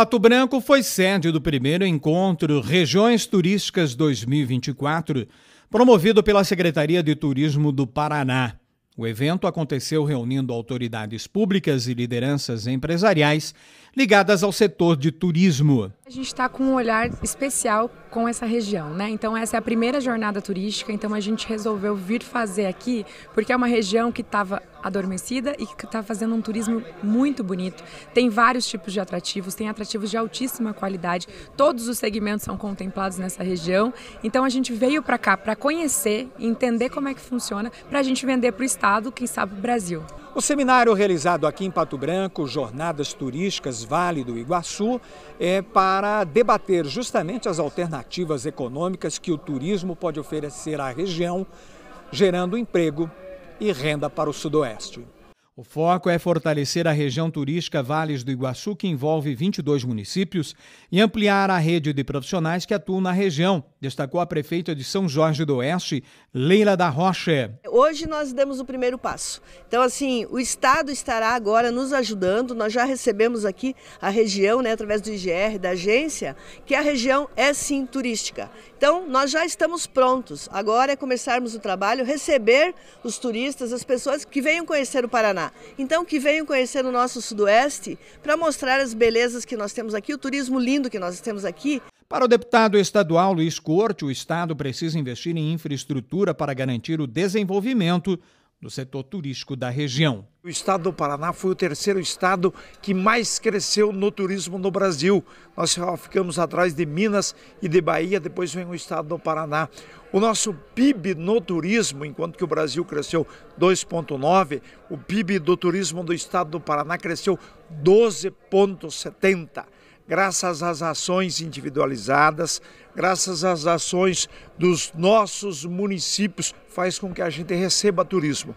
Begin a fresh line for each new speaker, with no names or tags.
Pato Branco foi sede do primeiro encontro Regiões Turísticas 2024, promovido pela Secretaria de Turismo do Paraná. O evento aconteceu reunindo autoridades públicas e lideranças empresariais ligadas ao setor de turismo.
A gente está com um olhar especial com essa região, né? Então essa é a primeira jornada turística, então a gente resolveu vir fazer aqui porque é uma região que estava adormecida e que está fazendo um turismo muito bonito. Tem vários tipos de atrativos, tem atrativos de altíssima qualidade. Todos os segmentos são contemplados nessa região. Então a gente veio para cá para conhecer, entender como é que funciona, para a gente vender para o estado, quem sabe o Brasil.
O seminário realizado aqui em Pato Branco, Jornadas Turísticas Vale do Iguaçu, é para debater justamente as alternativas econômicas que o turismo pode oferecer à região, gerando emprego e renda para o Sudoeste. O foco é fortalecer a região turística Vales do Iguaçu, que envolve 22 municípios, e ampliar a rede de profissionais que atuam na região, destacou a prefeita de São Jorge do Oeste, Leila da Rocha.
Hoje nós demos o primeiro passo. Então, assim, o Estado estará agora nos ajudando. Nós já recebemos aqui a região, né, através do IGR, da agência, que a região é sim turística. Então, nós já estamos prontos. Agora é começarmos o trabalho, receber os turistas, as pessoas que venham conhecer o Paraná. Então que venham conhecer o nosso Sudoeste para mostrar as belezas que nós temos aqui, o turismo lindo que nós temos aqui. Para o
deputado estadual Luiz Corte, o Estado precisa investir em infraestrutura para garantir o desenvolvimento no setor turístico da região.
O estado do Paraná foi o terceiro estado que mais cresceu no turismo no Brasil. Nós ficamos atrás de Minas e de Bahia, depois vem o estado do Paraná. O nosso PIB no turismo, enquanto que o Brasil cresceu 2,9, o PIB do turismo do estado do Paraná cresceu 12,70 graças às ações individualizadas, graças às ações dos nossos municípios, faz com que a gente receba turismo.